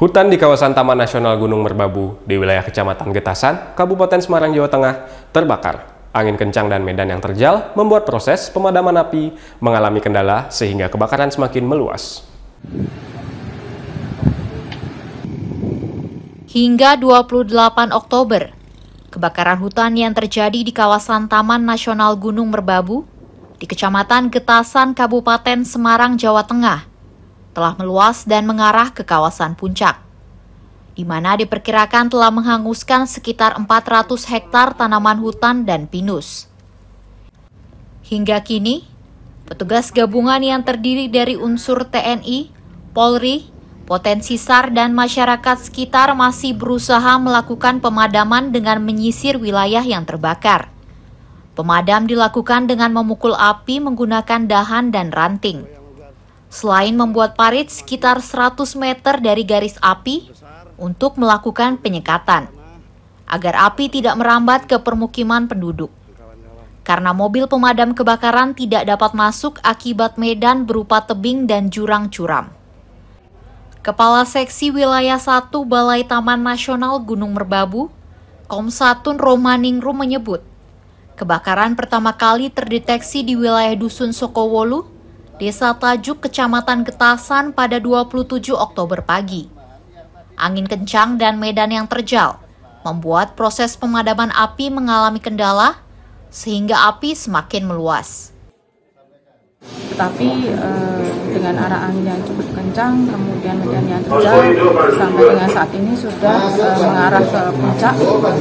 Hutan di kawasan Taman Nasional Gunung Merbabu di wilayah Kecamatan Getasan, Kabupaten Semarang, Jawa Tengah terbakar. Angin kencang dan medan yang terjal membuat proses pemadaman api mengalami kendala sehingga kebakaran semakin meluas. Hingga 28 Oktober, kebakaran hutan yang terjadi di kawasan Taman Nasional Gunung Merbabu di Kecamatan Getasan, Kabupaten Semarang, Jawa Tengah telah meluas dan mengarah ke kawasan puncak, di mana diperkirakan telah menghanguskan sekitar 400 hektar tanaman hutan dan pinus. Hingga kini, petugas gabungan yang terdiri dari unsur TNI, Polri, potensi SAR dan masyarakat sekitar masih berusaha melakukan pemadaman dengan menyisir wilayah yang terbakar. Pemadam dilakukan dengan memukul api menggunakan dahan dan ranting. Selain membuat parit sekitar 100 meter dari garis api untuk melakukan penyekatan agar api tidak merambat ke permukiman penduduk. Karena mobil pemadam kebakaran tidak dapat masuk akibat medan berupa tebing dan jurang curam. Kepala Seksi Wilayah 1 Balai Taman Nasional Gunung Merbabu, Komsatun Romaningrum menyebut, kebakaran pertama kali terdeteksi di wilayah Dusun Sokowolu, Desa Tajuk, Kecamatan Getasan pada 27 Oktober pagi. Angin kencang dan medan yang terjal membuat proses pemadaman api mengalami kendala sehingga api semakin meluas. Tetapi eh, dengan arah angin yang cukup kencang, kemudian medan yang terjal, sampai dengan saat ini sudah eh, mengarah ke puncak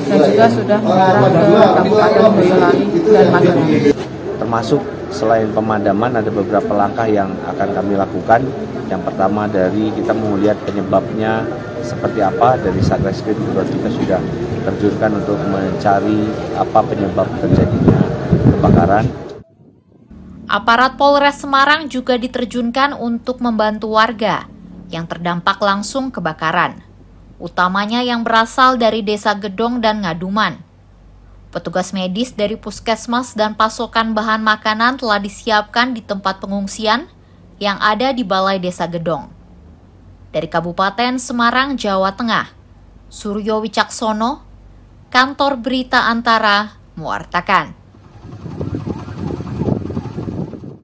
dan juga sudah mengarah ke Kabupaten Boyolali dan Magelang. Termasuk selain pemadaman ada beberapa langkah yang akan kami lakukan. Yang pertama dari kita melihat penyebabnya seperti apa dari Satreskrim juga kita sudah terjunkan untuk mencari apa penyebab terjadinya kebakaran. Aparat Polres Semarang juga diterjunkan untuk membantu warga yang terdampak langsung kebakaran, utamanya yang berasal dari Desa Gedong dan Ngaduman. Petugas medis dari puskesmas dan pasokan bahan makanan telah disiapkan di tempat pengungsian yang ada di Balai Desa Gedong. Dari Kabupaten Semarang, Jawa Tengah, Suryo Wicaksono, Kantor Berita Antara, mewartakan.